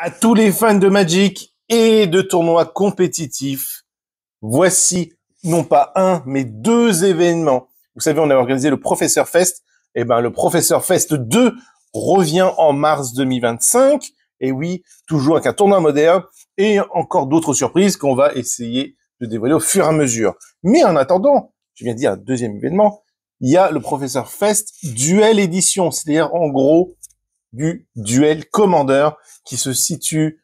à tous les fans de Magic et de tournois compétitifs. Voici non pas un, mais deux événements. Vous savez, on a organisé le Professor Fest. Eh ben, le Professor Fest 2 revient en mars 2025. Et oui, toujours avec un tournoi moderne et encore d'autres surprises qu'on va essayer de dévoiler au fur et à mesure. Mais en attendant, je viens de dire un deuxième événement, il y a le Professor Fest Duel Edition, C'est-à-dire, en gros, du duel commandeur qui se situe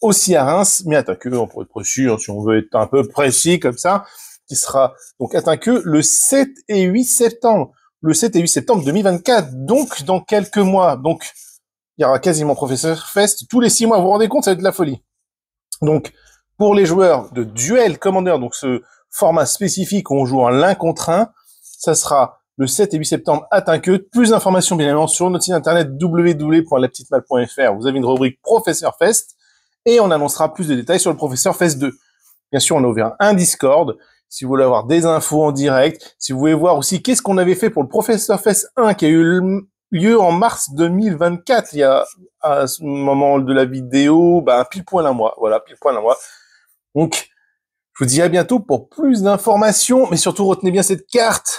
aussi à Reims, mais à que, on pourrait être sûr, hein, si on veut être un peu précis comme ça, qui sera donc atteint que le 7 et 8 septembre. Le 7 et 8 septembre 2024, donc dans quelques mois. Donc, il y aura quasiment Professeur Fest tous les six mois. Vous vous rendez compte, ça va être de la folie. Donc, pour les joueurs de duel commandeur, donc ce format spécifique où on joue en l'un contre un, ça sera le 7 et 8 septembre à que Plus d'informations, bien évidemment, sur notre site internet www.lapetitemal.fr. Vous avez une rubrique Professeur Fest et on annoncera plus de détails sur le Professeur Fest 2. Bien sûr, on a un Discord. Si vous voulez avoir des infos en direct, si vous voulez voir aussi qu'est-ce qu'on avait fait pour le Professeur Fest 1 qui a eu lieu en mars 2024, il y a à ce moment de la vidéo, ben, pile point un mois. Voilà, pile point un mois. Donc, je vous dis à bientôt pour plus d'informations, mais surtout retenez bien cette carte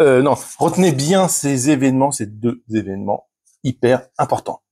euh, non, retenez bien ces événements, ces deux événements hyper importants.